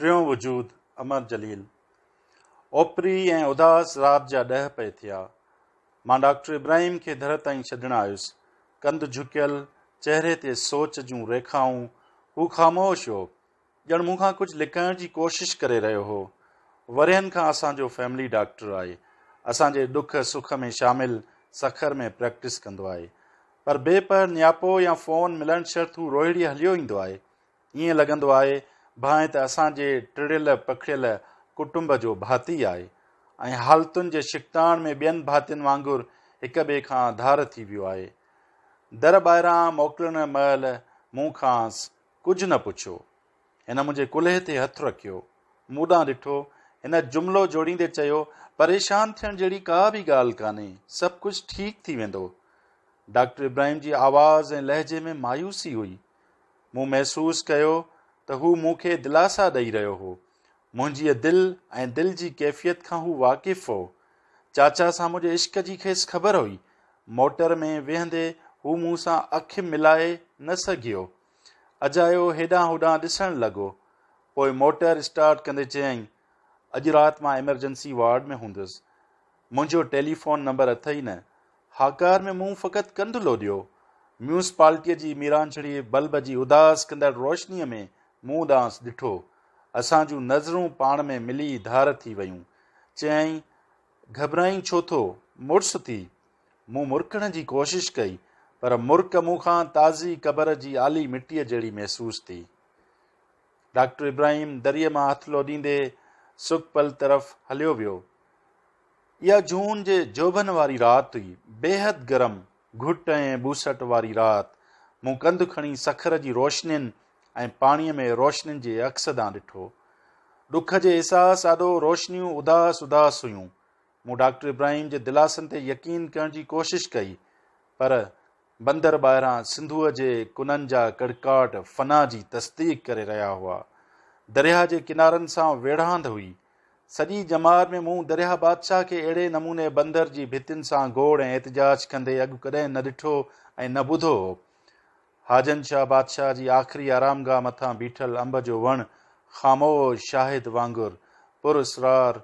टियों वजूद अमर जलील ओपरी ऐं उदास राति जा ॾह पए थिया मां डॉक्टर इब्राहिम खे दर ताईं छॾिण आयुसि कंदु झुकियलु चेहरे ते सोच जूं रेखाऊं हू ख़ामोश हो ॼण मूंखां कुझु लिखण जी कोशिश करे रहियो हो वरिहनि खां असांजो फैमिली डॉक्टर आहे असांजे डुख सुख में शामिल सखर में प्रैक्टिस कंदो आहे पर बेपर पहिर नियापो या फोन मिलणु शर तू रोहिड़ी हलियो ईंदो आहे ईअं लॻंदो आहे भाए त असांजे टिड़ियल पखिड़ियल कुटुंब जो भाती आहे ऐं हालतुनि जे शिकताण में ॿियनि भातियुनि वांगुरु हिक ॿिए खां धार थी वियो आहे दर ॿाहिरां मोकिलणु महिल मूं खांसि कुझु न पुछियो हिन मुंहिंजे कुल्हे ते हथु रखियो मूं ॾांहुं ॾिठो हिन जुमिलो जोड़ींदे चयो परेशान थियण जहिड़ी का बि ॻाल्हि कोन्हे सभु कुझु ठीकु थी वेंदो डॉक्टर इब्राहिम जी आवाज़ ऐं लहजे में मायूसी हुई मूं महिसूसु कयो त हू मूंखे दिलासा ॾेई रहियो हो मुंहिंजीअ दिलि ऐं दिलि जी कैफ़ियत खां हू वाक़िफ़ु हो चाचा सां मुंहिंजे इश्क जी खेसि ख़बर हुई मोटर में वेहंदे हू मूं सां अखि मिलाए न सघियो अजायो हेॾां होॾां ॾिसणु लॻो पोइ मोटर स्टार्ट कंदे चयईं अॼु राति मां एमरजेंसी वार्ड में हूंदुसि मुंहिंजो टेलीफोन नंबर अथई न हाकार में मूं फ़क़ति कंधुलो ॾियो म्यूनसिपालिटीअ जी मीरांछड़ी बल्ब जी उदास कंदड़ रोशनीअ में मूं दास ॾिठो असां जूं नज़रूं पाण में मिली धार थी वियूं चयईं घबराई छो थो मुड़ुस थी मूं मुरकण जी कोशिशि कई पर मुर्क मूंखां ताज़ी क़बर जी आली मिटीअ जहिड़ी महसूसु थी डॉक्टर इब्राहिम दरीअ मां हथ ॾींदे सुक पल तरफ़ हलियो वियो इहा जून जे जोभन वारी राति हुई बेहदि गरम घुट ऐं बूसट वारी राति मूं कंधु खणी सखर जी रोशनियुनि ऐं पाणीअ में रोशनियुनि जे अक्स ॾांहुं ॾिठो ॾुख जे हिसाबु साधो रोशनियूं उदास उदास हुयूं मूं डॉक्टर इब्राहिम जे दिलासनि ते यकीन करण जी कोशिशि कई पर बंदर ॿाहिरां सिंधूअ जे कुननि जा कड़काट फना जी तस्दीक करे रहिया हुआ दरिया जे किनारनि सां वेड़ांधि हुई सॼी जमात में मूं दरिया बादशाह खे अहिड़े नमूने बंदर जी भितियुनि सां गोड़ ऐं एतिजाज कंदे अॻु कॾहिं न ॾिठो ऐं न ॿुधो हो हाजन शाह बादशाह जी आख़िरी आराम गाह मथां बीठल अंब जो वण ख़ामो शाहिद वांगुरु पुरसरार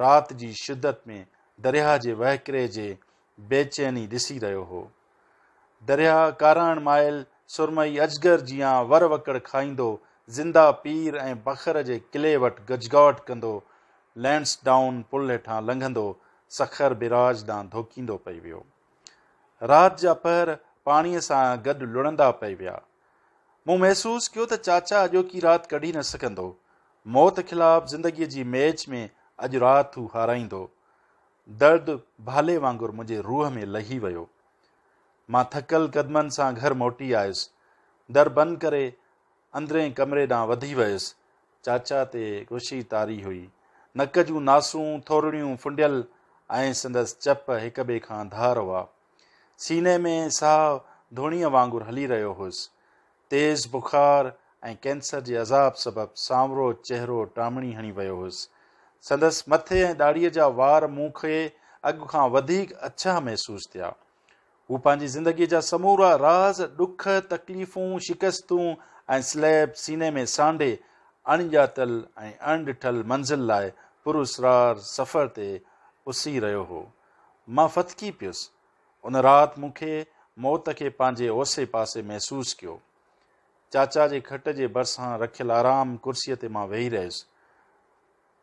राति जी शिद्दत में दरिया जे वहकिरे जे बेचैनी ॾिसी रहियो हो दरिया काराण मायल सुरमई अजगर जीअं वर वकड़ खाईंदो ज़िंदा पीर ऐं बखर जे किले वटि गजगावट कंदो लैंड्स डाउन पुल हेठां लंघंदो सखर बिराज ॾांहुं धोकींदो पई वियो राति जा पहर पाणीअ सां गॾु लुणंदा पई विया मूं महसूसु कयो त चाचा अॼोकी राति कढी न सघंदो मौत ख़िलाफ़ु ज़िंदगीअ जी मैच में अॼु राति हू हाराईंदो दर्द भाले वांगुरु मुंहिंजे रूह में लही वियो मां थकल कदमनि सां घर मोटी आयुसि दर बंदि करे अंदरें कमरे ॾांहुं वधी वियुसि चाचा ते ख़ुशी तारी हुई नक जूं नासूं थोरियूं फुंडियल ऐं संदसि चप हिक ॿिए खां धार हुआ सीने में साह धोणीअ वांगुरु हली रहियो हुयुसि तेज़ बुखार ऐं कैंसर जे अज़ाब सबबि सांवरो चहिरो टामणी हणी वियो हुयुसि संदसि मथे ऐं दाढ़ीअ जा वार मूंखे अॻु खां वधीक अछा महसूसु थिया हू पंहिंजी ज़िंदगीअ जा समूरा राज़ ॾुख तकलीफ़ूं शिकस्तूं ऐं स्लैब सीने में सांडे अणॼातल ऐं अणॾिठल मंज़िल लाइ पुरस्रार सफ़र ते उसी रहियो हो मां फतकी पियुसि उन राति मूंखे मौत खे पंहिंजे ओसे पासे महसूसु कयो चाचा जे खट जे भरिसां रखियलु आराम कुर्सीअ ते मां वेही रहियुसि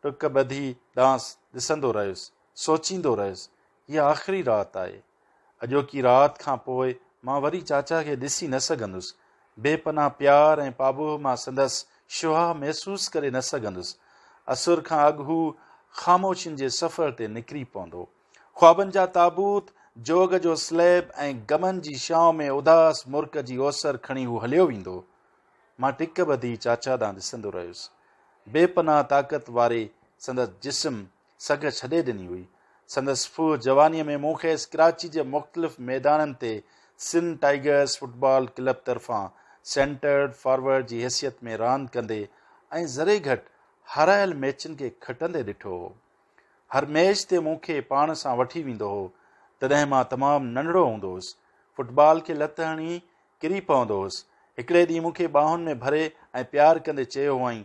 टुक ॿधी डांस ॾिसंदो रहियुसि सोचींदो रहियुसि इहा आख़िरी राति आहे अॼोकी राति खां पोइ मां वरी चाचा खे ॾिसी न सघंदुसि बेपनाह प्यार ऐं पाबुह मां संदसि शुहा महसूसु करे न सघंदुसि असुर खां अॻु हू ख़ामोशियुनि जे सफ़र ते निकिरी पवंदो ख़्वाबनि जा ताबूत जोग जो स्लैब ऐं गमन जी छांव में उदास मुर्क जी ओसर खणी हू हलियो वेंदो मां टिक ॿधी चाचा तां ॾिसंदो रहियुसि बेपनाह ताक़त वारे संदसि जिस्म सग छॾे ॾिनी हुई संदसि फू जवानीअ में मूंखे कराची जे मुख़्तलिफ़ मैदाननि ते सिन टाइगर्स फुटबॉल क्लब तर्फ़ां सेंटर फॉरवर्ड जी हैसियत में रांदि कंदे ऐं ज़रे घटि हारायल मैचनि खे खटंदे ॾिठो हो हर मैच ते मूंखे पाण सां वठी वेंदो हो तॾहिं मां तमामु नंढड़ो हूंदो हुउसि फुटबॉल खे लत हणी किरी पवंदो हुउसि हिकिड़े ॾींहुं मूंखे ॿाहुनि में भरे ऐं प्यारु कंदे चयो हुअईं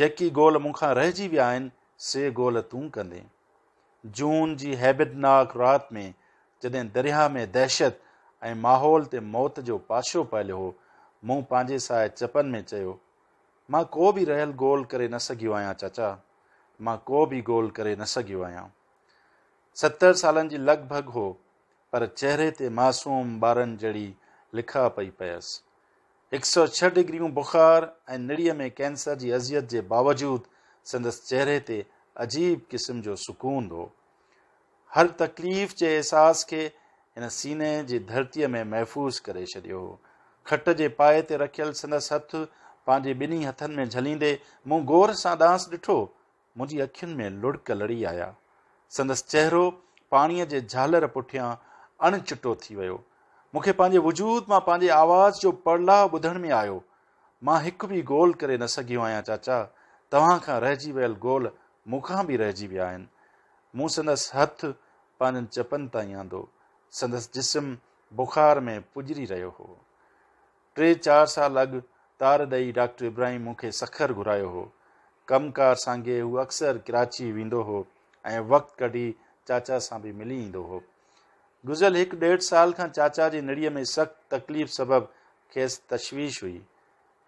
जेकी गोल मूंखां रहिजी विया आहिनि से गोल तूं कंदे जून जी हैबनाक राति में जॾहिं दरिया में दहशत ऐं माहौल ते मौत जो पाशो पयलियो हो मूं पंहिंजे साए चपनि में चयो मां को बि रहियल गोल करे न सघियो आहियां चाचा मां को बि गोल करे न सघियो आहियां सतरि सालनि जी लॻभॻि हो पर चहिरे ते मासूम ॿारनि जहिड़ी लिखा पई पयसि हिकु सौ छह डिग्रियूं बुख़ार ऐं निड़ीअ में कैंसर जी अज़ियत जे बावजूदि संदसि चहिरे ते अजीब क़िस्म जो सुकून हो हर तकलीफ़ जे अहसास खे हिन सीने जी धरतीअ में महफ़ूज़ करे छॾियो हो खट जे पाए ते रखियल संदसि हथु पंहिंजे ॿिन्ही हथनि में झलींदे मूं गौर सां डांस ॾिठो मुंहिंजी अखियुनि में लुड़क लड़ी आया संदसि चेहरो पाणीअ जे झालर पुठियां अणचिटो थी वियो मूंखे पंहिंजे वजूद मां पंहिंजे आवाज़ जो परलाह ॿुधण में आयो मां हिकु बि गोल करे न सघियो आहियां चाचा तव्हां खां रहिजी वियल गोल मूंखां बि रहिजी विया आहिनि मूं संदसि हथु पंहिंजनि चपनि ताईं आंदो संदसि जिस्म बुखार में पुजरी रहियो हो टे चार साल अॻु तार ॾेई डॉक्टर इब्राहिम मूंखे सखर घुरायो हो कमकार सांगे हू अक्सर कराची वेंदो हो ऐं वक़्तु कढी चाचा सां बि मिली ईंदो हो गुज़ियलु हिकु ॾेढ साल खां चाचा जी नड़ीअ में सख़्तु तकलीफ़ सबबु ख़ेसि तशवीश हुई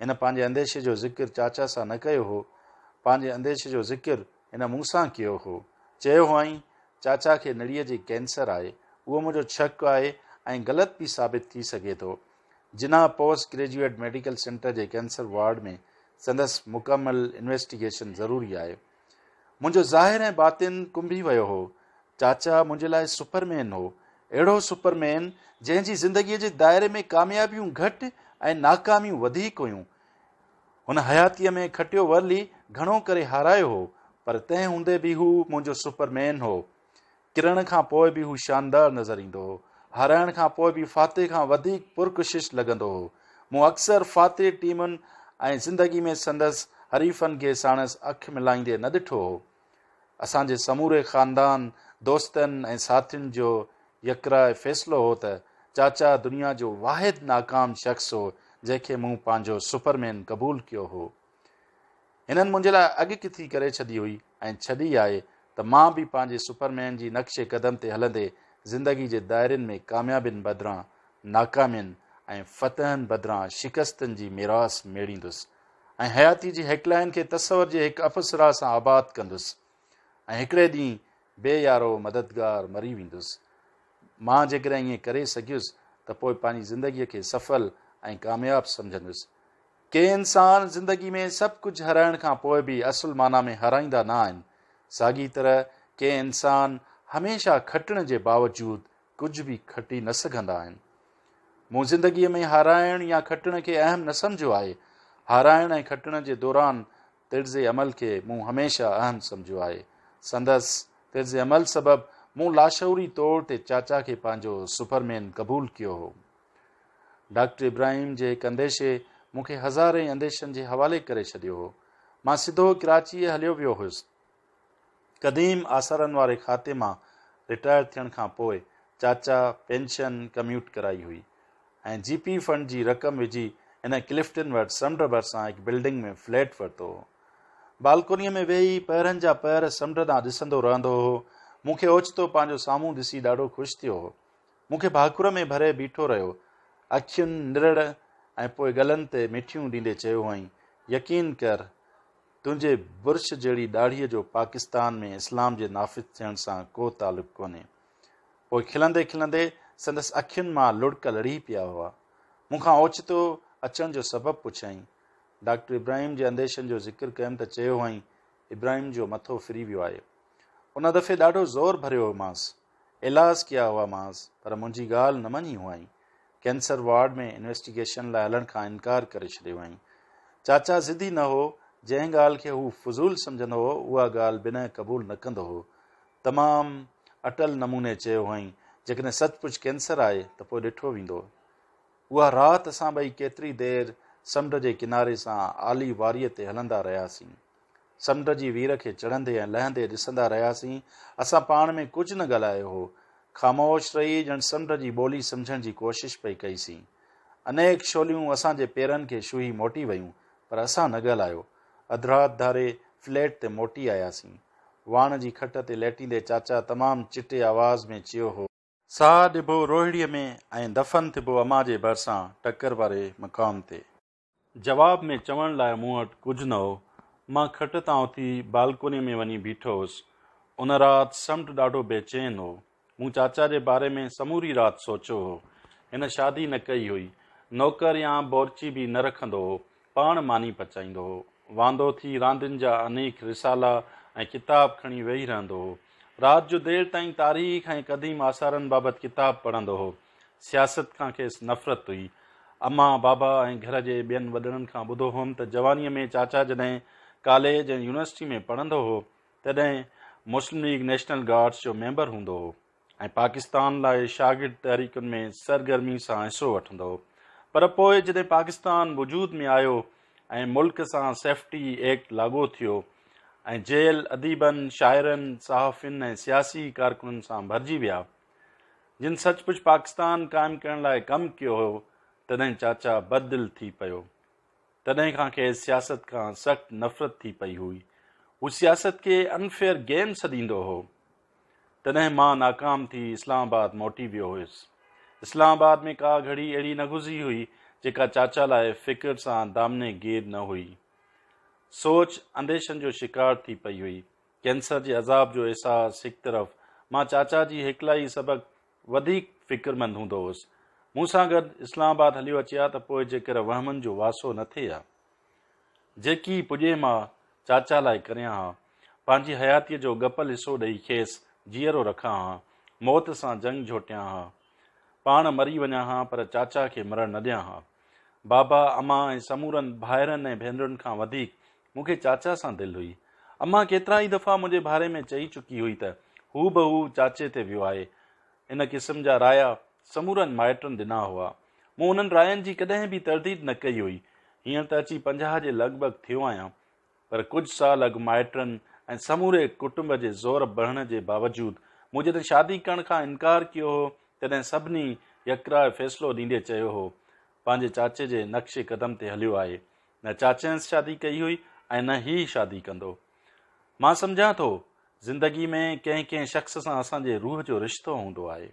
हिन पंहिंजे अंदेशे जो ज़िकिर चाचा सां न कयो हो पंहिंजे अंदेशे जो ज़िकिर हिन मूं सां कयो हो चयो हुई चाचा खे निड़ीअ जी कैंसर आहे उहो मुंहिंजो छक आहे ऐं ग़लति बि साबित थी सघे थो जिना पोस्ट ग्रेजुएट मेडिकल सेंटर जे कैंसर वार्ड में संदसि मुकमल इन्वेस्टिगेशन ज़रूरी आहे मुंहिंजो ज़ाहिर ऐं बातिन कुंभी वियो हो चाचा मुंहिंजे लाइ सुपरमैन हो अहिड़ो सुपरमैन जंहिंजी ज़िंदगीअ जे दायरे में कामयाबियूं घटि ऐं नाकामियूं वधीक हुयूं हुन हयातीअ में खटियो वरली घणो करे हारायो हो पर तंहिं हूंदे बि हू मुंहिंजो सुपरमैन हो किरण खां पोइ बि हू शानदार नज़र ईंदो हो हाराइण खां पोइ बि फाते खां वधीक पुरकशिश लॻंदो हो मूं अक्सर फाते टीमुनि ऐं ज़िंदगी में संदसि हरीफ़नि खे साणसि अखि मिलाईंदे न ॾिठो हो असांजे समूरे ख़ानदान दोस्तनि ऐं साथियुनि जो यकराए फ़ैसिलो हो त चाचा दुनिया जो वाहिद नाकाम शख़्स हो जंहिंखे मूं पंहिंजो सुपरमैन क़बूल कयो हो हिननि मुंहिंजे लाइ अॻु किथी करे छॾी हुई ऐं छॾी आहे त मां बि पंहिंजे सुपरमैन जी नक़्शे क़दम ते हलंदे ज़िंदगी जे दायरनि में कामयाबियुनि बदिरां नाकामियुनि ऐं फतहनि बदिरां शिकस्तनि जी मिराश मेड़ींदुसि ऐं हयाती जी हेकलाइन खे तस्वर जे हिकु अफ़सरा सां आबाद कंदुसि ऐं हिकिड़े ॾींहुं बे यारो मददगार मरी वेंदुसि मां जेकॾहिं ईअं करे सघियुसि त पोइ पंहिंजी ज़िंदगीअ खे सफल ऐं क़ामयाबु सम्झंदुसि के इंसान ज़िंदगी में सभु कुझु हराइण खां पोइ बि असुल माना में हराईंदा न आहिनि साॻी तरह के इंसान हमेशह खटण जे बावजूदु कुझु बि खटी न सघंदा आहिनि मूं ज़िंदगीअ में हाराइण या खटण खे अहम न सम्झो आहे हाराइण ऐं खटण जे दौरान तिर्ज़ अमल खे मूं हमेशह अहम सम्झो आहे संदसि तिर्ज़ अमल सबबि मूं लाशौरी तौर ते चाचा खे पंहिंजो सुपरमैन क़बूलु कयो हो डॉक्टर इब्राहिम जे हिकु अंदेशे मूंखे हज़ारे अंदेशनि जे हवाले करे छॾियो हो मां सिधो कराचीअ हलियो वियो हुयुसि क़दीम आसारनि वारे खाते मां रिटायर थियण खां पोइ चाचा पेंशन कम्यूट कराई हुई ऐं जी पी फ़ंड जी रक़म विझी इन्हें क्लिफ्टन समुंड भरसा एक बिल्डिंग में फ्लैट वरितो बालकोनीअ में वेही पैरनि जा पैर समुंड ॾांहुं ॾिसंदो रहंदो हो मूंखे ओचितो पंहिंजो साम्हूं ॾिसी ॾाढो ख़ुशि थियो हो भाकुर में भरे बीठो रो अखियन निरड़ ए गलन गलनि ते मिठियूं ॾींदे चयो यकीन कर तुझे बुर्श जड़ी दाढ़ी जो पाकिस्तान में इस्लाम के नाफ़िज़ थियण सां को तालुक़ु कोन्हे खिलंदे खिलंदे संदसि अखियन में लुड़क लड़ी पिया हुआ मूंखां ओचितो अचण जो सबबु पुछियाईं डॉक्टर इब्राहिम जे अंदेशनि जो ज़िक्र कयुमि त चयो हुअईं इब्राहिम जो मथो फिरी वियो आहे उन दफ़े ॾाढो ज़ोर भरियो भरियोमांसि इलाज कया हुआमांसि पर मुंहिंजी ॻाल्हि न मञी हुई कैंसर वार्ड में इन्वेस्टिगेशन लाइ हलण खां इनकार करे छॾियो आईं चाचा ज़िदी न हो जंहिं ॻाल्हि खे हू फ़ज़ूल सम्झंदो हो उहा ॻाल्हि बिना क़बूल न कंदो हो तमामु अटल नमूने चयो हुअईं जेकॾहिं सचपुच कैंसर आहे त पोइ ॾिठो वेंदो उहा राति असां ॿई केतिरी देरि समुंड जे किनारे सां आली वारीअ ते हलंदा रहियासीं समुंड जी वीर खे चढ़ंदे ऐं लहंदे ॾिसंदा रहियासीं असां पाण में कुझु न ॻाल्हायो हो ख़ामोश रही ॼण समुंड जी ॿोली सम्झण जी कोशिशि पई कईसीं अनेक शोलियूं असांजे पेरनि खे छुही मोटी वयूं पर असां न ॻाल्हायो अधु राति धारे फ्लैट ते मोटी आयासीं वाण जी खट ते लेटींदे चाचा तमामु चिटे आवाज़ में चयो हो साह ॾिॿो रोहिड़ीअ में ऐं दफ़न थिबो अमा जे भरिसां टकर वारे मक़ाम ते जवाब में चवण लाइ मूं वटि कुझु न हो मां खट तां उथी बालकोनी में वञी बीठो हुउसि उन राति समुंडु ॾाढो बेचैन हो मूं चाचा जे बारे में समूरी राति सोचियो हो हिन शादी न कई हुई नौकर या बोरची बि न रखंदो हो पाण मानी पचाईंदो हो वांदो थी रांदियुनि जा अनेक रिसाला ऐं किताब खणी वेही रहंदो हो राति जो देरि ताईं तारीख़ ऐं क़दीम आसारनि बाबति किताबु पढ़ंदो हो सियासत खां खेसि नफ़रत हुई अमा बाबा ऐं घर जे ॿियनि वॾड़नि खां ॿुधो हुउमि त जवानीअ में चाचा जॾहिं कॉलेज ऐं यूनिवर्सिटी में पढ़ंदो हो तॾहिं मुस्लिम लीग नेशनल गार्ड्स जो मेंबर हूंदो हो ऐं पाकिस्तान लाइ शागिर्द तहरीकुनि में सरगर्मी सां हिसो वठंदो हो पर पोइ जॾहिं पाकिस्तान वजूद में आयो ऐं मुल्क़ सां सेफ्टी एक्ट लाॻू थियो ऐं जेल अदीबनि शाइरनि सहाफ़िन ऐं सियासी कारकुननि सां भरिजी विया जिन सचपुच पाकिस्तान क़ाइमु करण लाइ कमु कयो हो तॾहिं चाचा बदल थी पियो तॾहिं खां कंहिं सियासत खां सख़्तु नफ़रत थी पई हुई हू सियासत खे अनफेयर गेम सॾींदो हो तॾहिं मां नाकाम थी इस्लामाबाद मोटी वियो हुयुसि इस्लामाबाद में का घड़ी अहिड़ी न गुज़री हुई जेका चाचा लाइ फ़िक्र सां दामने गेर न हुई सोच अंदेशनि जो शिकार थी पई हुई कैंसर जे अज़ाब जो अहसासु हिकु तरफ़ मां चाचा जी हिक लाइ सबक़ु वधीक फ़िक्रमंद हूंदो हुउसि मूं सां गॾु इस्लामाबाद हली अचे आहे त पोइ जेकर वहमनि जो वासो न थिए आहे जेकी पुॼे मां चाचा लाइ करियां हा पंहिंजी हयातीअ जो गपल हिसो ॾेई खेसि जीअरो रखां हा मौत सां जंग झोटियां हा पाण मरी वञा हा पर चाचा खे मरणु न ॾियां हा बाबा अमा ऐं समूरनि भाइरनि ऐं भेनरुनि खां वधीक मूंखे चाचा सां दिलि हुई अमा केतिरा ई दफ़ा मुंहिंजे बारे में चई चुकी हुई त हू बि हू चाचे ते वियो आहे इन क़िस्म जा राया समूरनि माइटनि ॾिना हुआ मूं उन्हनि रायनि जी कॾहिं बि तरदीद न कई हुई हीअं त अची पंजाह जे लॻभॻि थियो आहियां पर कुझु साल अॻु माइटनि ऐं समूरे कुटुंब जे ज़ोर बढ़ण जे बावजूदि मूं जॾहिं शादी करण खां इनकार कयो हो तॾहिं सभिनी यकर फ़ैसिलो ॾींदे चयो हो पंहिंजे चाचे जे नक्शे कदम ते हलियो आहे न चाचे शादी कई हुई ऐं न ई शादी कंदो मां सम्झा थो ज़िंदगी में कंहिं कंहिं शख़्स सां असांजे रूह जो रिश्तो हूंदो आहे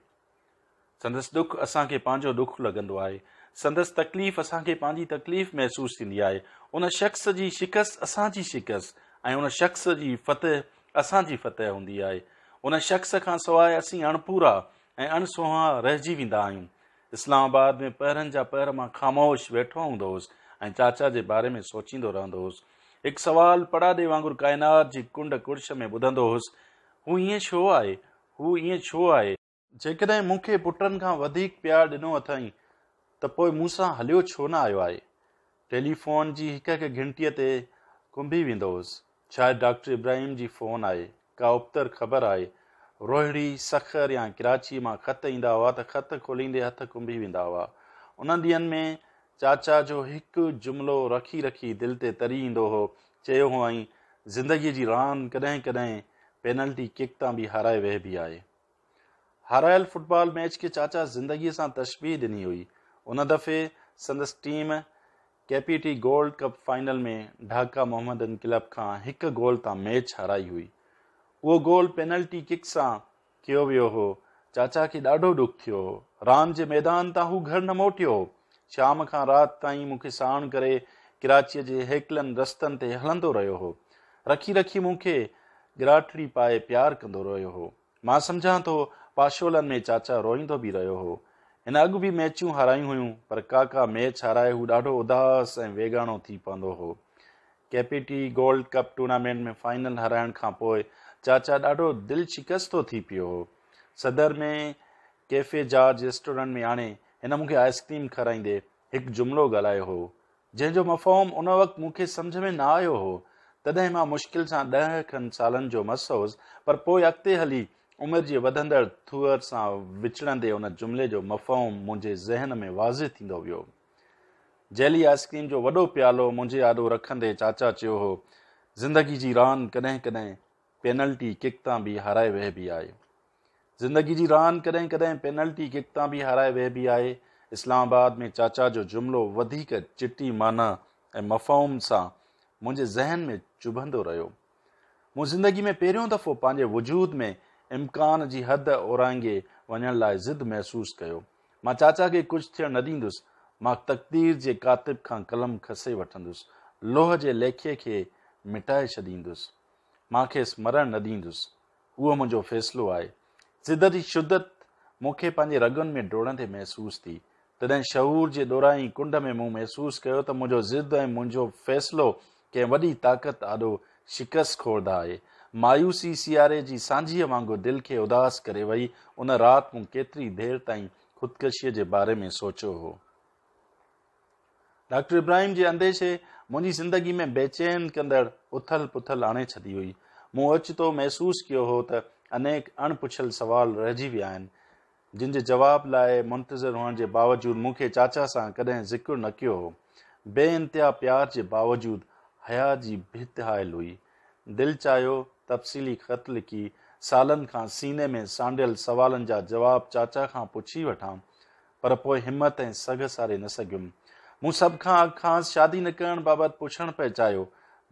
संदसि दुख असांखे पंहिंजो डुखु लॻंदो आहे संदसि तकलीफ़ असांखे पंहिंजी तकलीफ़ महसूसु थींदी आहे उन शख़्स जी शिकस्त असांजी शिकस्त ऐं उन शख़्स जी फतह असांजी फतह हूंदी आहे उन शख़्स खां सवाइ असीं अणपूरा ऐं अणसुहा रहिजी वेंदा आहियूं इस्लामाबाद में पहिरनि जा पहिर मां ख़ामोश वेठो हूंदो हुउसि ऐं चाचा जे बारे में सोचींदो रहंदो हुउसि हिकु सुवालु पड़ाॾे वांगुरु काइनात जी कुंड कुर्श में ॿुधंदो हुउसि हू ईअं छो आहे हू ईअं छो आहे जेकॾहिं मूंखे पुटनि खां वधीक प्यार ॾिनो अथई त पोइ मूंसां हलियो छो न आयो आहे टेलीफोन जी हिकु हिकु घंटीअ ते कुंभी वेंदो होसि छाहे डॉक्टर इब्राहिम जी फोन आहे का उबतर ख़बर आहे रोहिड़ी सखर या कराची मां ख़त ईंदा हुआ त ख़त खोलींदे हथु कुंभी वेंदा हुआ उन ॾींहनि में चाचा जो हिकु जुमिलो रखी रखी दिलि ते तरी ईंदो हो चयो हुअईं ज़िंदगीअ जी रांदि कॾहिं कॾहिं पेनल्टी किक तां बि हाराए वहिब बि आहे हारायल फुटबॉल मैच खे चाचा ज़िंदगीअ सां तस्बीह ॾिनी हुई उन दफ़े संदसि team KPT gold cup final में ढाका मोहम्मदन क्लब खां हिकु गोल तां मैच हाराई हुई उहो गोल पेनल्टी किक सां कयो वियो हो चाचा खे ॾाढो ॾुख थियो हो रांदि जे मैदान तां हू घर न मोटियो शाम खां राति ताईं मूंखे साण करे किराचीअ जे हेकलनि रस्तनि ते हलंदो रहियो हो रखी रखी मूंखे गिराटड़ी पाए प्यारु कंदो रहियो हो मां सम्झा थो पाशोलनि में चाचा रोईंदो बि रहियो हो हिन अॻु बि मैचूं हारायूं हुयूं पर काका मैच हाराए हू ॾाढो उदास ऐं वेगाणो थी पवंदो हो केपीटी गोल्ड कप टूर्नामेंट में फाइनल हाराइण खां पोइ चाचा ॾाढो दिलि शिकस्तो थी पियो हो सदर में कैफे जार्ज रेस्टोरेंट में आणे हिन मूंखे आइस्क्रीम खाराईंदे हिकु जुमिलो ॻाल्हायो हो जंहिंजो मफ़ोम उन वक़्तु मूंखे सम्झ में न आयो हो तॾहिं मां मुश्किल सां ॾह खनि सालनि जो मस होसि पर पोइ अॻिते हली उमिरि जे वधंदड़ थूअर सां विछड़ंदे उन जुमिले जो मफ़ोम मुंहिंजे ज़हन में वाज़े थींदो वियो जैली आइस्क्रीम जो वॾो प्यालो मुंहिंजे आॾो रखंदे चाचा चयो हो ज़िंदगी जी रांदि कॾहिं कॾहिं पेनल्टी किक तां बि हाराए वेहिबी आहे ज़िंदगी जी रांदि कॾहिं कॾहिं पेनल्टी किक तां बि हाराए वहिब आहे इस्लामाबाद में चाचा जो जुमिलो वधीक चिटी माना ऐं मफ़ाउम सां मुंहिंजे ज़हन में चुभंदो रहियो मूं ज़िंदगी में पहिरियों दफ़ो पंहिंजे वजूद में इम्कान जी हद ओरांगे वञण लाइ ज़िद महसूसु कयो मां चाचा खे कुझु थियणु न ॾींदुसि मां तक़दीर जे कातिब खां कलम खसे वठंदुसि लोह जे लेखे खे मिटाए छॾींदुसि मूंखे मरणु न ॾींदुसि उहो मुंहिंजो फ़ैसिलो आहे सिदत शुद्धत मुख्य मूंखे पंहिंजे में डोड़ंदे महसूस थी तॾहिं शहूर जे ॾोराई कुंड में मूं महसूसु कयो त मुंहिंजो ज़िद ऐं मुंहिंजो फ़ैसिलो कंहिं वॾी ताक़त आॾो शिकस्त खोड़ आहे मायूसी सियारे जी सांझीअ वांगुरु दिल खे उदास करे वई उन राति मूं केतिरी देरि ताईं ख़ुदकशीअ जे बारे में सोचो हो डॉक्टर इब्राहिम जे अंदेशे मुंहिंजी ज़िंदगी में बेचैन कंदड़ उथल पुथल आणे छदी हुई मूं ओचितो महसूस कयो हो त અનેક અણ પૂછલ સવાલ રહેજી ભી આયન જિનજે જવાબ લાય મંતઝર હોણ જે બાવજોડ મુખે चाचा સા કદે ઝિક્ર ન કયો બેંત્યા પ્યાર જે બાવજોડ હયાજી ભეთહાઈ લુઈ દિલ ચાયો તફસીલી ખત લખી સાલમ ખા સینے મે સાંઢેલ સવાલન જા જવાબ चाचा ખા પૂછી વઠા પર પો હમત એ સઘ સારે ન સગ્યુ મુ સબ ખા ખાસ શાદી ન કરણ બાબત પૂછણ પૈ ચાયો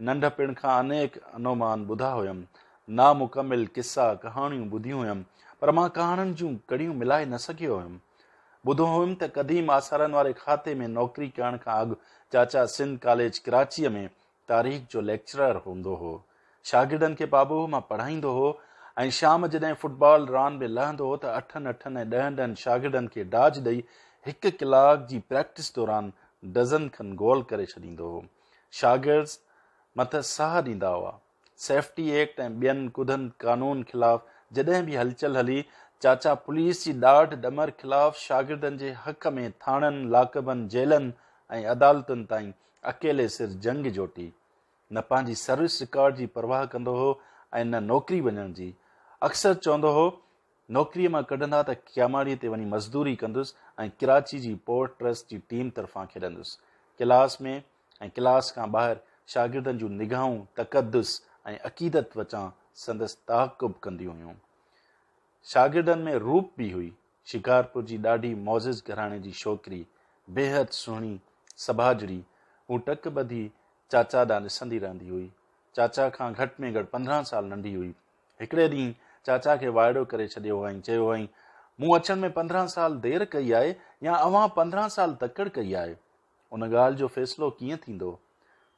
નંદ પણ ખા અનેક અનુમાન બુધા હોયમ नामुकमिल किसा कहाणियूं ॿुधियूं हुयमि पर मां कहाणियुनि जूं कड़ियूं मिलाए न सघियो हुयुमि ॿुधो हुयुमि त कदीम आसारनि वारे खाते में नौकिरी करण खां अॻु चाचा सिंध कॉलेज कराचीअ में तारीख़ जो लेक्चरर हूंदो हो शागिर्दनि खे बाबो मां पढ़ाईंदो हो ऐं शाम जॾहिं फुटबॉल रांदि में लहंदो हो त अठनि अठनि ऐं ॾहनि ॾहनि शागिर्दनि खे डाज ॾेई हिकु कलाक जी प्रैक्टिस दौरान डज़न खनि गोल करे छॾींदो हो शागिर्द मथां साह ॾींदा हुआ सेफ्टी एक्ट ऐं ॿियनि कुदनि कानून ख़िलाफ़ जॾहिं बि हलचल हली चाचा पुलिस जी ॾाढ डमर ख़िलाफ़ शागिर्दनि जे हक़ में थाणनि लाकबनि जेलनि ऐं अदालतुनि ताईं अकेले सिर जंग जोटी न पंहिंजी सर्विस रिकॉर्ड जी परवाह कंदो हो ऐं नौकिरी वञण जी अक्सर चवंदो हुओ नौकिरीअ मां कढंदा त क्यामाड़ीअ ते वञी मज़दूरी कंदुसि ऐं कराची जी पोर्ट ट्रस्ट जी टीम तर्फ़ां खेॾंदुसि क्लास में ऐं क्लास खां ॿाहिरि शागिर्दनि जूं निगाहूं तक़द्दुसि ऐं अक़ीदत वचां संदसि तहकुब कंदियूं हुयूं शागिर्दनि में रूप बि हुई शिकारपुर जी ॾाढी मौज़िज़ घराणे जी छोकिरी बेहद सुहिणी सभाजड़ी हू टक ॿधी चाचा ॾांहुं ॾिसंदी रहंदी हुई चाचा खां घटि में घटि पंद्रहं साल नंढी हुई हिकिड़े ॾींहुं चाचा खे वाइड़ो करे छॾियो ऐं चयो वई मूं अचण में पंद्रहं साल देरि कई आहे या अवां पंद्रहं साल तकड़ि कई आहे उन ॻाल्हि जो फ़ैसिलो कीअं थींदो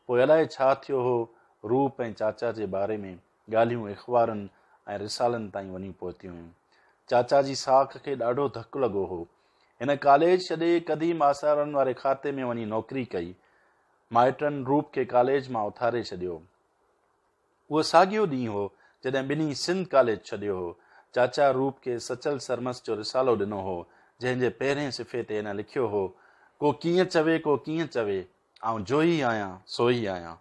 पोइ अलाए छा थियो हो रूप ऐं चाचा जे बारे में ॻाल्हियूं अख़बारुनि ऐं रिसालनि ताईं वञी पहुतियूं हुयूं चाचा जी साख खे ॾाढो धकु लॻो हो हिन कॉलेज छॾे कदीम आसारनि वारे खाते में वञी नौकिरी कई माइटनि रूप खे कॉलेज मां उथारे छॾियो उहो साॻियो ॾींहुं हो जॾहिं ॿिनी सिंध कॉलेज छॾियो हो चाचा रूप खे सचल सरमस जो रिसालो ॾिनो हो जंहिंजे पहिरें सिफ़े ते हिन लिखियो हो को कीअं चवे को कीअं चवे ऐं जो ई आहियां सो ई आहियां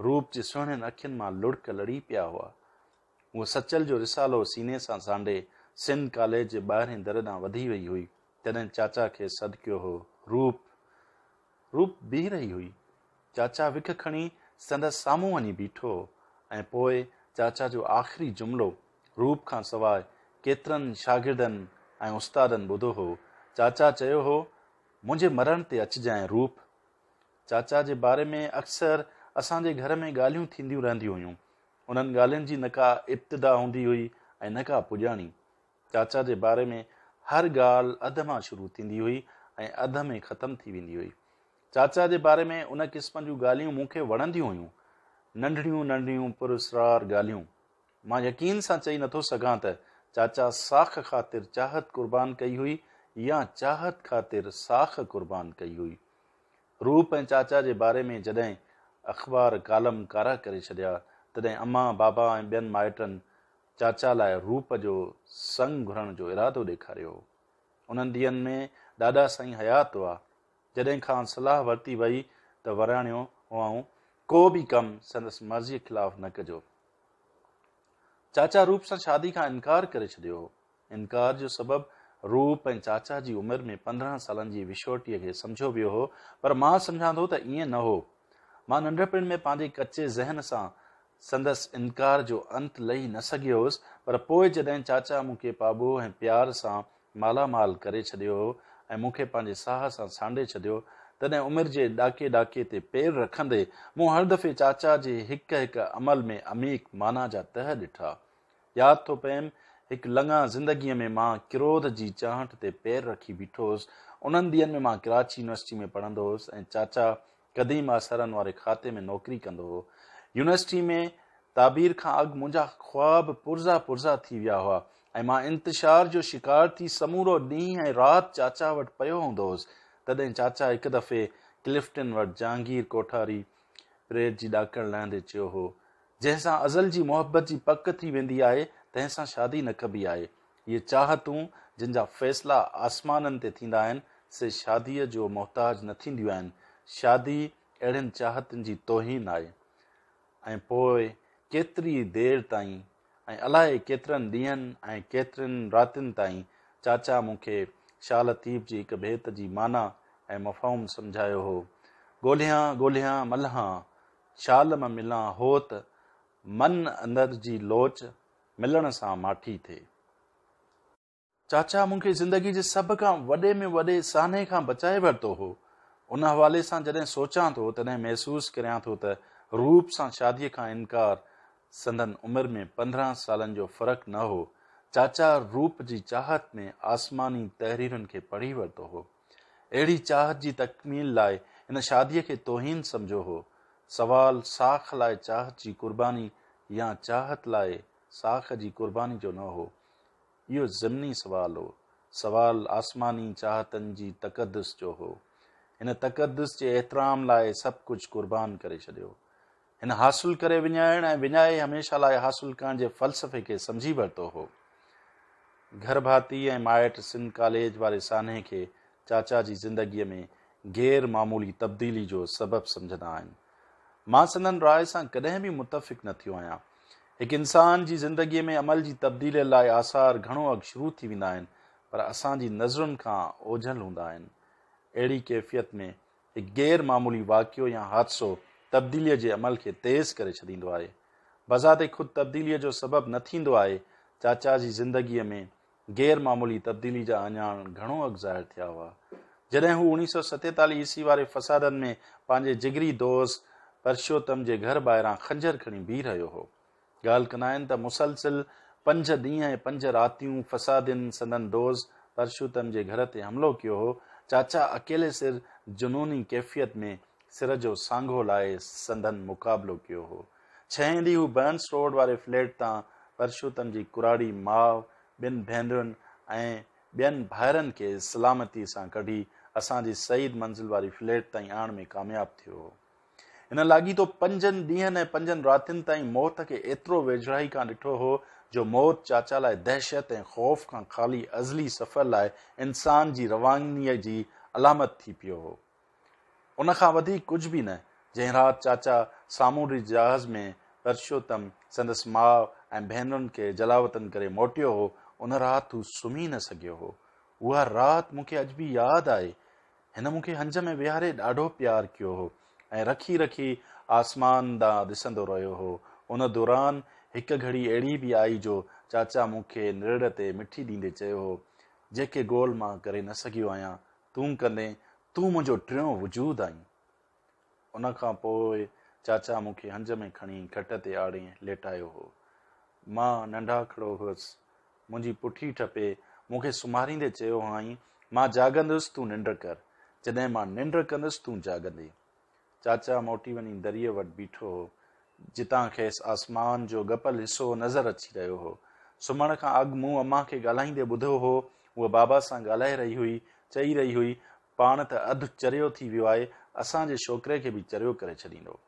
रूप जे सुहिणनि अखियुनि मां लुड़क लड़ी पिया हुआ उहो सचल जो रिसालो सीने सां सांडे सिंध कॉलेज जे ॿाहिरें दर ॾांहुं वधी वई हुई तॾहिं चाचा खे सदकियो हो रूप रूप बीह रही हुई चाचा विख खणी संदसि साम्हूं वञी बीठो हो ऐं पोइ चाचा जो आख़िरी जुमिलो रूप खां सवाइ केतिरनि शागिर्दनि ऐं उस्तादनि ॿुधो हो चाचा चयो हो मुंहिंजे मरण ते अचजइ रूप चाचा जे बारे में अक्सर असांजे घर में ॻाल्हियूं थींदियूं रहंदियूं हुयूं उन्हनि ॻाल्हियुनि जी न का इब्तिदा हूंदी हुई ऐं न का पुॼाणी चाचा जे बारे में हर ॻाल्हि अध मां शुरू थींदी हुई ऐं अध में ख़तमु थी वेंदी हुई चाचा जे बारे में उन क़िस्म जूं ॻाल्हियूं मूंखे वणंदियूं हुयूं नंढड़ियूं नंढड़ियूं पुरसरार ॻाल्हियूं मां यकीन सां चई नथो सघां त चाचा साख ख़ातिर चाहत कुर्बान कई हुई या चाहत ख़ातिर साख़ क़ुर्बान कई हुई रूप ऐं चाचा जे बारे में जॾहिं अख़बार कालम कारा करे छॾिया तॾहिं अमा बाबा ऐं ॿियनि माइटनि चाचा लाइ रूप जो संग घुरण जो इरादो ॾेखारियो उन्हनि ॾींहनि में ॾाॾा साईं हयात हुआ जॾहिं खां सलाह वरिती वई त वराणियो हुओ को बि कमु संदसि मर्ज़ीअ ख़िलाफ़ु न कजो चाचा रूप सां शादी खां इनकार करे छॾियो इनकार जो सबबु रूप ऐं चाचा जी उमिरि में पंद्रहं सालनि जी विछोटीअ खे सम्झो वियो हो पर मां सम्झां थो त ईअं न हो मां नंढपण में पंहिंजे कचे ज़हन सां संदसि इनकार जो अंत लही न सघियोसि पर पोइ जॾहिं चाचा मूंखे पाबो ऐं प्यार सां मालामाल करे छॾियो ऐं मूंखे पंहिंजे साह सां सांडे छॾियो तॾहिं उमिरि जे ॾाके ॾाके ते पेर रखंदे मूं हर दफ़े चाचा जे हिकु हिकु अमल में अमीक माना जा तह ॾिठा यादि थो पियमि हिकु लङा ज़िंदगीअ में मां किरोध जी चाहट ते पेर रखी बीठो हुउसि उन्हनि ॾींहंनि में मां कराची यूनिवर्सिटी में पढ़ंदो हुउसि ऐं चाचा क़दीम मां वारे खाते में नौकिरी कंदो हो यूनिवर्सिटी में ताबीर खां अॻु मुंहिंजा ख़्वाब पुर्ज़ा पुर्ज़ा थी विया हुआ ऐं मां इंतिशार जो शिकार थी समूरो ॾींहुं ऐं राति चाचा वटि पियो हूंदो हुउसि तॾहिं चाचा हिकु दफ़े क्लिफ्टिन वटि जहांगीर कोठारी प्रेर जी ॾाकण लहंदे चयो हो जंहिंसां अज़ल जी मुहबत जी पक थी वेंदी आहे तंहिंसां शादी न कबी आहे इहे चाहतूं जिन जा फ़ैसिला आसमाननि ते थींदा आहिनि से शादीअ जो मुहताज न थींदियूं आहिनि शादी अहिड़ियुनि चाहतुनि जी तोहीन आहे ऐं पोइ केतिरी देरि ताईं ऐं अलाए केतिरनि ॾींहंनि ऐं केतिरनि रातियुनि ताईं चाचा मूंखे शाह लतीफ़ जी हिकु भेत जी माना ऐं मफ़हम सम्झायो हो ॻोल्हियां ॻोल्हियां मल्हां शाल में मिलां हो त मन अंदर जी लोच मिलण सां माठी थिए चाचा मूंखे ज़िंदगी जे सभ खां वॾे में वॾे साने खां बचाए वरितो हो उन हवाले सां जॾहिं सोचां थो तॾहिं महसूसु करियां थो त रूप सां शादीअ खां इनकार संदन उमिरि में पंद्रहं सालनि जो फ़र्कु न हो चाचा रूप जी चाहत में आसमानी तहरीरुनि खे पढ़ी वरितो हो अहिड़ी चाहत जी तकमील लाइ हिन शादीअ खे तोहीन सम्झो हो सवाल साख लाइ चाहत जी क़ुर्बानी या चाहत लाइ साख जी क़ुर्बानी जो न हो इहो ज़िमनी सुवालु हो सवाल आसमानी चाहतनि जी तक़दस जो हो हिन تقدس जे احترام लाइ सभु कुझु क़ुर्बान करे छॾियो हिन हासिलु करे विञाइणु ऐं विञाए हमेशह लाइ हासिलु करण जे फ़लसफ़े खे समुझी वरितो हुओ घर भाती ऐं माइटु सिन कॉलेज वारे सानह खे चाचा जी ज़िंदगीअ में ग़ैरमामूली तब्दीली जो सबबु समुझंदा आहिनि मां संदनि राय सां कॾहिं बि मुतफ़िक़ न थियो आहियां हिकु इंसान जी ज़िंदगीअ में अमल जी तब्दीलीअ लाइ आसार घणो अघु शुरू थी वेंदा आहिनि पर असांजी नज़रुनि खां ओझल हूंदा आहिनि अहिड़ी कैफ़ियत में हिकु ग़ैरमूली वाक़ियो या हादिसो तब्दीलीअ जे अमल खे तेज़ करे छॾींदो आहे बज़ार ते ख़ुदि तब्दीलीअ जो सबबु न थींदो आहे चाचा जी ज़िंदगीअ में ग़ैरमूली तब्दीली जा अञा घणो अॻु ज़ाहिर थिया हुआ जॾहिं हू उणिवीह सौ सतेतालीह ईस्वी वारे फसादनि में पंहिंजे जिगरी दोस्त परशोतम जे घर ॿाहिरां खंजर खणी बीह रहियो हो ॻाल्हि कंदा आहिनि त मुसलसिल पंज ॾींहं ऐं पंज रातियूं फसादियुनि संदन दोस्त परशोतम जे घर ते हमिलो कयो हो चाचा अकेले सिर जुनूनी कैफ़ियत में सिर जो सांघो سندن مقابلو मुक़ाबिलो कयो हो छ ॾींहुं हू बरंस रोड वारे फ्लैट तां परशोतन जी कुराड़ी माउ ॿिनि भेनरुनि ऐं ॿियनि भाइरनि खे सलामतीअ सां कढी असांजी सही मंज़िल वारी फ्लैट ताईं आणण में कामियाबु इन लागी तो पंजनि ॾींहनि ऐं पंजनि रातियुनि ताईं मौत खे एतिरो वेझड़ाई का ॾिठो हो जो मौत चाचा लाए दहशत ऐं ख़ौफ़ का ख़ाली अज़ली सफ़र लाए इंसान जी रवानी जी अलामत थी पियो हो उन कुछ भी न जंहिं राति चाचा सामूरी जहाज़ में परशोतम संदस माउ ए भेनरुनि के जलावतन करे मोटियो हो उन रात तू सुम्ही न सघियो हो उहा राति मूंखे अॼु बि यादि आहे हिन मूंखे हंज में विहारे ढो प्यार कयो हो ऐं रखी रखी आसमान ॾांहुं ॾिसंदो रहियो हो उन दौरान हिकु घड़ी अहिड़ी बि आई जो चाचा मूंखे निड़ ते मिठी ॾींदे चयो हो जेके गोल मां करे न सघियो आहियां तूं कंदे तूं मुंहिंजो टियों वजूद आहीं उन खां पोइ चाचा मूंखे हंज में खणी खट ते आड़े लेटायो हो मां नंढा खड़ो हुउसि मुंहिंजी पुठी ठपे मूंखे सुम्हारींदे चयो आईं मां जाॻंदुसि तूं निंड कर जॾहिं मां निंड कंदुसि तूं जाॻंदे चाचा मोटी वञी दरीअ वटि बीठो हो जितां खेसि आसमान जो गपल हिसो नज़र अची रहियो हो सुम्हण खां अॻु मूं अमां खे ॻाल्हाईंदे ॿुधो हो उहा बाबा सां ॻाल्हाए रही हुई चई रही हुई पाण त अधु चरियो थी वियो आहे असांजे छोकिरे खे बि चरियो करे छॾींदो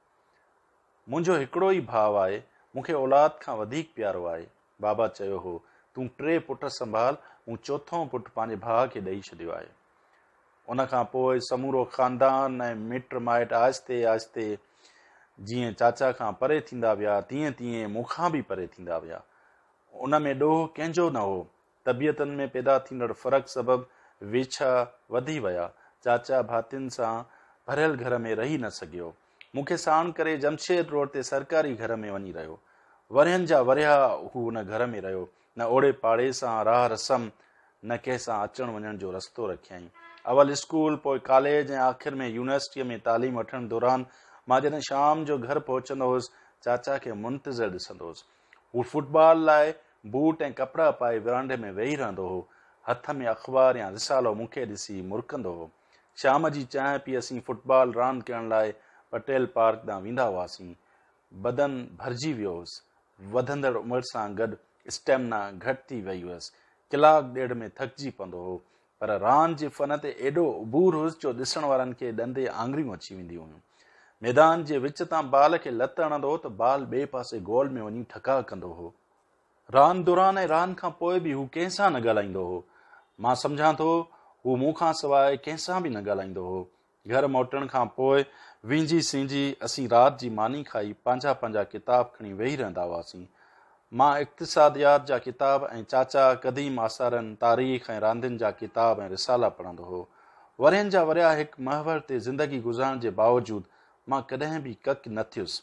मुंहिंजो हिकिड़ो ई भाउ आहे मूंखे औलाद खां वधीक प्यारो आहे बाबा चयो हो तूं टे पुट संभाल हू चोथों पुटु पंहिंजे भाउ खे ॾेई छॾियो आहे उन खां पोइ समूरो खानदान ऐं मिट माइट आहिस्ते आहिस्ते जीअं चाचा खां परे थींदा विया तीअं तीअं मूंखां बि परे थींदा विया उन में ॾोह कंहिंजो न हो तबियतनि में पैदा थींदड़ फ़र्क़ु सबबि वेछा वधी विया चाचा भातियुनि सां भरियल घर में रही न सघियो मूंखे साण करे जमशेद रोड ते सरकारी घर में वञी रहियो वरियनि जा वरिया हू हुन घर में रहियो न ओड़े पाड़े सां राह रसम न कंहिंसां अचणु वञण जो रस्तो रखियईं अवल स्कूल पोइ कॉलेज ऐं आख़िरि में यूनिवर्सिटीअ में तालीम वठण दौरान मां जॾहिं शाम जो घर पहुचंदो हुउसि चाचा खे मुंतज़रु ॾिसंदो हुउसि हू फुटबॉल लाइ बूट ऐं कपिड़ा पाए विरांडे में वेही रहंदो हो हथ में अख़बार या रिसालो मूंखे ॾिसी मुरकंदो हो शाम जी चांहि पी असीं फुटबॉल रांदि करण लाइ पटेल पार्क ॾांहुं वेंदा हुआसीं बदन भरिजी वियो हुउसि वधंदड़ उमिरि सां गॾु स्टेमिना घटि थी वई हुअसि कलाकु ॾेढ में थकिजी पवंदो हो पर रांदि जे फन ते एॾो उबूर हुउसि जो ॾिसण वारनि खे ॾंदे आङरियूं अची वेंदियूं हुयूं मैदान जे विच तां बाल खे लत हणंदो हो त बाल ॿिए पासे गोल में वञी ठका कंदो हो रांदि दौरान ऐं रांदि खां पोइ बि हू कंहिं सां न ॻाल्हाईंदो हो मां सम्झां थो हू मूं खां सवाइ कंहिंसां बि न ॻाल्हाईंदो हो घर मोटण खां पोइ विंझी सिंझी असीं राति जी मानी खाई पंहिंजा पंहिंजा किताब खणी वेही रहंदा हुआसीं मां इक़्तिसादियात जा किताब ऐं चाचा क़दीम आसारनि तारीख़ ऐं रांदियुनि जा किताब ऐं रिसाला पढ़ंदो हो वरियनि जा वरिया हिकु महवर ते ज़िंदगी गुज़ारण जे बावजूदु मां कॾहिं बि कक न थियुसि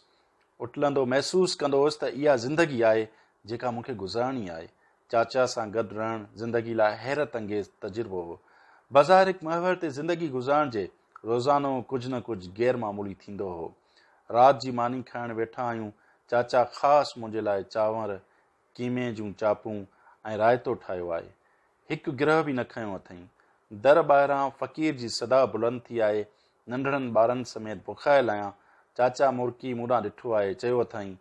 उटलंदो महसूसु कंदो हुउसि त इहा ज़िंदगी आहे जेका मूंखे गुज़ारणी आहे चाचा सां गॾु रहणु ज़िंदगी लाइ हैरत अंगेज़ तजुर्बो हो बाज़ारि हिकु महवर ते ज़िंदगी गुज़ारण जे रोज़ानो कुझु न कुझु ग़ैरमामूली थींदो हो राति जी मानी खाइणु वेठा आहियूं चाचा ख़ासि मुंहिंजे लाइ चांवर क़ीमे जूं चापूं ऐं रायतो ठाहियो आहे हिकु ग्रह बि न खयो अथई दर ॿाहिरां फ़क़ीर जी सदा बुलंद थी आहे नंढड़नि ॿारनि समेत बुखायल आहियां चाचा मुर्की मूं ॾिठो आहे चयो अथई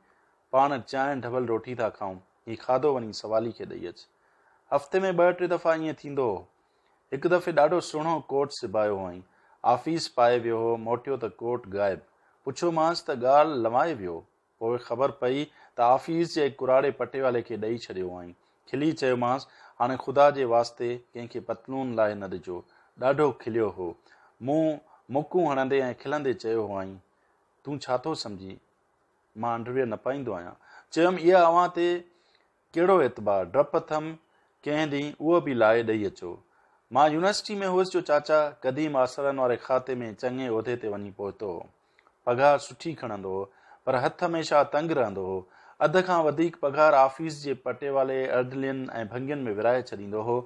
पाण चांहि ढबल रोटी था खाऊं ही खाधो वञी सवाली खे ॾेई अचु हफ़्ते में ॿ टे दफ़ा ईअं थींदो हो हिकु दफ़े ॾाढो सुहिणो कोट सिबायो अईं ऑफिस पाए वियो हो मोटियो त कोट गाइबु पुछियोमांसि त ॻाल्हि लमाए वियो पोइ ख़बर पई त आफ़ जे कुराड़े पटे वारे खे ॾेई छॾियो आईं खिली चयोमांसि हाणे खुदा जे वास्ते कंहिंखे पतलून लाइ न ॾिजो ॾाढो खिलियो हो मूं मुकूं हणंदे ऐं खिलंदे चयो आहीं तूं छा थो सम्झी मां अंडरवियर न पाईंदो आहियां चयुमि इहा अव्हां ते कहिड़ो एतबार डपु अथमि कंहिं ॾींहुं उहो बि लाहे ॾेई अचो मां यूनिवर्सिटी में हुउसि जो चाचा क़दीम आसरनि वारे खाते में चङे उहिदे ते वञी पहुतो हो पघारु सुठी खणंदो हो पर हथ हमेशह तंग रहंदो हो अध खां वधीक पघार ऑफिस जे पटे वाले अर्डलियुनि ऐं भंगियुनि में विराए छॾींदो हो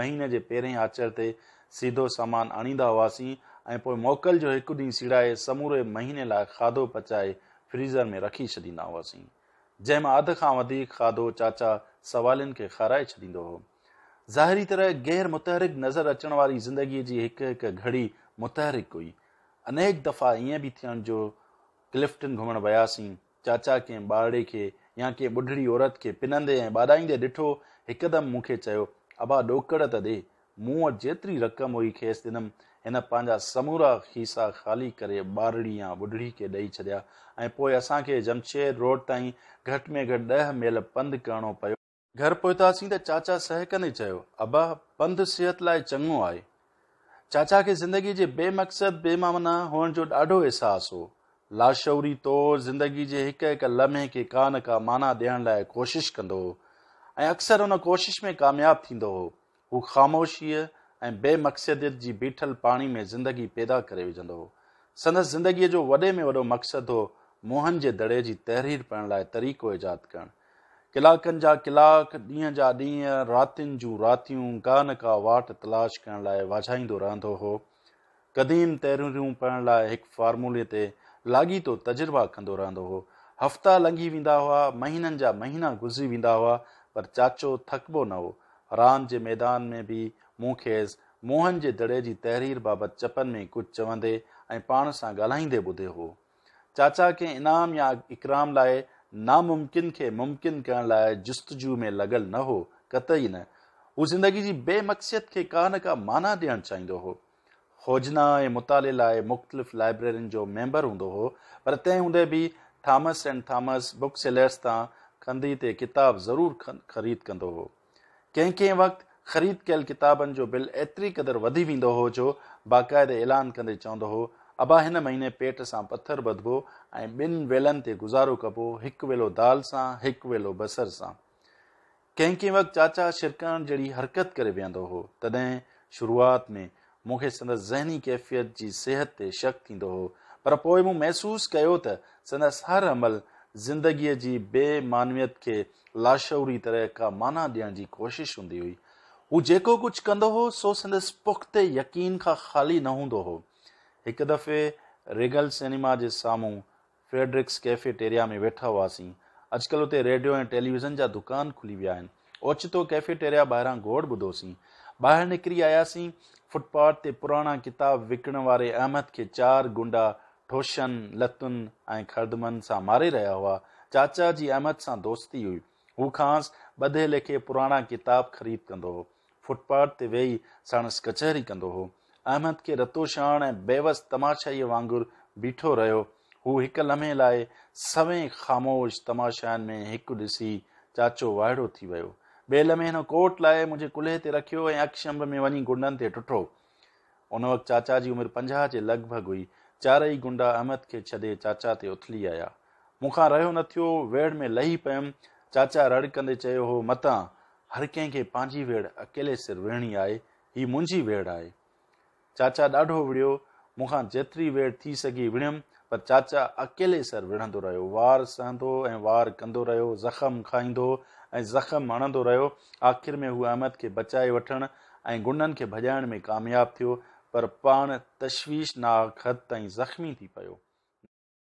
महीने जे पहिरें आचर ते सीधो सामान आणींदा हुआसीं ऐं पोइ मोकल जो हिकु ॾींहुं सीड़ाए समूरे महीने लाइ खाधो पचाए फ्रीज़र में रखी छॾींदा हुआसीं जंहिं मां अधि खां वधीक खाधो चाचा सवालनि खे खाराए छॾींदो हो ज़ाहिरी तरह गै़र मुतहरिक नज़र अचण वारी ज़िंदगीअ जी हिकु हिकु घड़ी मुतहरिक हुई अनेक दफ़ा ईअं बि थियण जो क्लिफ्टन घुमण वियासीं चाचा कंहिं ॿारे खे या कंहिं ॿुढ़ड़ी औरत खे पिनंदे ऐं ॿाराईंदे ॾिठो हिकदमि मूंखे चयो अबा ॾोकड़ त ॾे मूं वटि जेतिरी रक़म हुई खेसि ॾिनमि हिन पंहिंजा समूरा खीसा खाली करे ॿारड़ी या ॿुढड़ी खे ॾेई छॾिया ऐं पोइ असांखे जमशेद रोड ताईं घटि में घटि ॾह मेल पंधु करिणो पियो घर पहुतासीं त चाचा सहकंदे चयो अबा पंधु सिहत लाइ चङो आहे चाचा खे ज़िंदगी जे बेमक़सदु बे हुअण जो ॾाढो अहसासु हो लाशौरी तौर ज़िंदगी जे हिकु हिकु लम्हे खे का न का माना ॾियण लाइ कोशिश कंदो हो ऐं अक्सर हुन कोशिश में कामयाब थींदो हो हू ख़ामोशीअ ऐं बे जी बीठल पाणी में ज़िंदगी पैदा करे विझंदो हो संदसि ज़िंदगीअ जो वॾे में वॾो मक़सदु हो मोहन जे दड़े जी तहरीर पीअण लाइ तरीक़ो ईजाद करणु कलाकनि जा कलाक ॾींहं जा ॾींहं रातिनि जूं रातियूं का न का वाट तलाश करण लाइ वाजाईंदो रहंदो हो क़दीम तरीरूं पाइण लाइ हिकु फार्मूले ते लाॻीतो तजुर्बा कंदो रहंदो हो हफ़्ता लंघी वेंदा हुआ महीननि जा महीना गुज़री वेंदा हुआ पर चाचो थकबो न हो रांदि जे मैदान में बि मूं खेसि मोहन जे दड़े जी तहरीर बाबति चपनि में कुझु चवंदे ऐं पाण सां ॻाल्हाईंदे ॿुधे हो चाचा खे इनाम या इकराम लाइ नामुमकिन खे मुमकिन करण लाइ जुस्तजू में लॻल न हो कतई न हू ज़िंदगी जी बेमक़सियत खे का न का माना ॾियणु चाहींदो हो खोजना ऐं मुताले लाइ मुख़्तलिफ़ लाइब्रेरियुनि जो मेंबर हूंदो हो पर तंहिं हूंदे बि Thomas and Thomas book sellers तां खंदी ते किताब ज़रूरु ख़रीद कंदो हो कंहिं कंहिं वक़्तु ख़रीद कयल किताबनि जो बिल एतिरी क़दुरु वधी वेंदो हो जो बाक़ाइदे ऐलान कंदे चवंदो हो अबा हिन महीने पेट सां पथर बधिबो ऐं ॿिनि वेलनि ते गुज़ारो कबो हिकु वेलो दाल सां हिकु वेलो बसर सां कंहिं कंहिं वक़्तु चाचा छिड़कण जहिड़ी हरकत करे वेहंदो हो तॾहिं शुरूआति में मूंखे संदसि ज़हनी कैफ़ियत जी सिहत ते शक थींदो हो पर पोइ मूं महसूसु कयो त संदसि हर अमल ज़िंदगीअ जी बेमानवियत खे लाशौरी तरह का माना ॾियण जी कोशिशि हूंदी हुई हू जेको कुझु कंदो हो सो संदसि पुख़्ते यकीन खां ख़ाली न हूंदो हो हिकु दफ़े रिगल सिनेमा जे साम्हूं फ्रेडरिक्स कैफेटेरिया में वेठा हुआसीं अॼुकल्ह हुते रेडियो ऐं टेलीविज़न जा दुकान खुली विया आहिनि ओचितो कैफेटेरिया ॿाहिरां गोड़ ॿुधोसीं ॿाहिरि निकिरी आयासीं फुटपाथ ते पुराणा किताब विकण वारे अहमद खे चार गुंडा ठोशनि लतुनि ऐं खरदमनि सां मारे रहिया हुआ चाचा जी अहमद सां दोस्ती हुई हू ख़ासि ॿधे लेखे पुराणा किताब ख़रीद कंदो हो फुटपाथ ते वेही साणस कचहरी कंदो हो अहमद खे रतो शान ऐं बेवस तमाशाईअ वांगुरु बीठो रहियो हू हिकु लम्हे लाइ सवें ख़ामोश तमाशाइनि में हिकु ॾिसी चाचो वाइड़ो थी वियो बेल में हिन कोट लाइ मुंहिंजे कुल्हे ते रखियो ऐं अक्षम्ब में वञी गुंडनि ते टुटो उन वक़्तु चाचा जी उमिरि पंजाह जे लॻभॻि हुई चारई गुंडा अहमद खे छॾे चाचा ते उथली आया मूंखां रहियो न थियो वेड़ में लही पियमि चाचा रड़ कंदे चयो हो मतां हर कंहिंखे पंहिंजी वेड़ अकेले सिर विहणी आहे हीअ मुंहिंजी वेड़ आहे चाचा ॾाढो विड़ियो मूंखां जेतिरी वेड़ थी सघी विड़ियमि पर चाचा अकेले सिर विढ़ंदो रहियो वार सहंदो ऐं वार कंदो रहियो ज़ख़्म खाईंदो ऐं ज़ख़्म आणंदो रहियो आख़िरि में हू अहमद खे बचाए वठणु ऐं गुंडनि खे भॼाइण में कामयाबु थियो पर पाण तश्वीशनाक हद ताईं ज़ख़्मी थी पियो